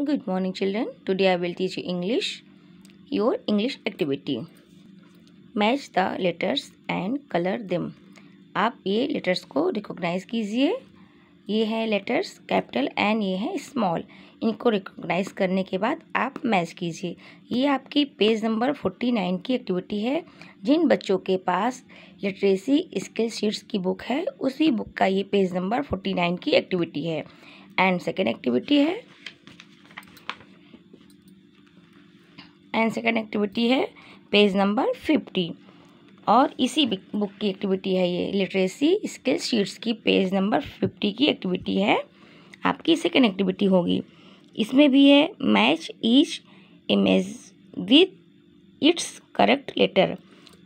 Good morning children Today I will teach you English. Your English activity. Match the letters and color them. आप ये letters को recognise कीजिए ये है letters capital and ये है स्मॉल इनको रिकॉग्नाइज करने के बाद आप मैच कीजिए ये आपकी पेज नंबर फोर्टी नाइन की एक्टिविटी है जिन बच्चों के पास लिटरेसी स्किल शीट्स की बुक है उसी बुक का ये पेज नंबर फोर्टी नाइन की एक्टिविटी है एंड सेकेंड एक्टिविटी है एंड सेकेंड एक्टिविटी है पेज नंबर फिफ्टी और इसी बुक की एक्टिविटी है ये लिटरेसी स्किल शीट्स की पेज नंबर फिफ्टी की एक्टिविटी है आपकी इसे एक्टिविटी होगी इसमें भी है match each image with its correct letter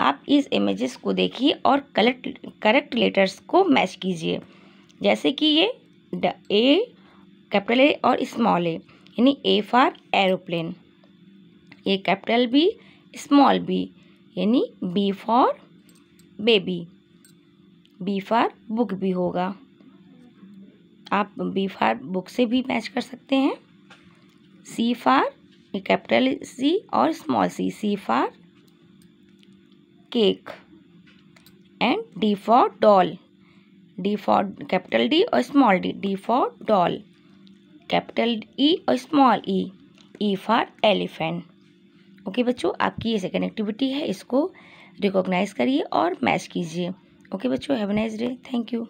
आप इस इमेजेस को देखिए और कलेक्ट करेक्ट लेटर्स को मैच कीजिए जैसे कि ये ए कैपिटल ए और स्मॉल ए यानी ए फॉर एरोप्लेन ये कैपिटल बी स्मॉल बी यानी B for baby B for book भी होगा आप बी फॉर बुक से भी मैच कर सकते हैं सी फॉर ये कैपिटल सी और small C C for cake and D for doll D for capital D और small D D for doll capital E और small E E for elephant okay बच्चों आपकी ये सेकेंड एक्टिविटी है इसको recognise करिए और मैच कीजिए ओके बच्चों have nice day thank you